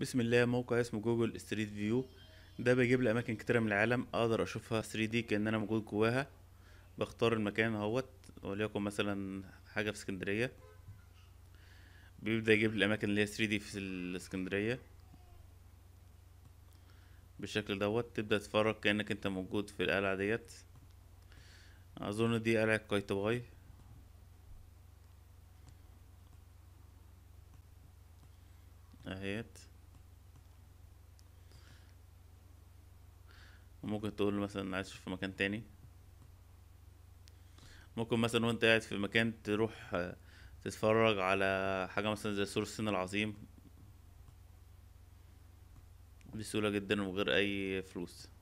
بسم الله موقع اسمه جوجل ستريت فيو ده بيجيب لي اماكن كتيره من العالم اقدر اشوفها 3 دي كان انا موجود جواها بختار المكان اهوت وليكن مثلا حاجه في اسكندريه بيبدا يجيب لي الاماكن اللي هي 3 دي في الاسكندريه بالشكل دوت تبدا تتفرج كانك انت موجود في القلعه ديت اظن دي قلعه قايتباي اهيت ممكن تقول مثلا عايز في مكان تاني ممكن مثلا وانت قاعد في مكان تروح تتفرج على حاجة مثلا زي سور الصين العظيم بسهولة جدا ومن غير أي فلوس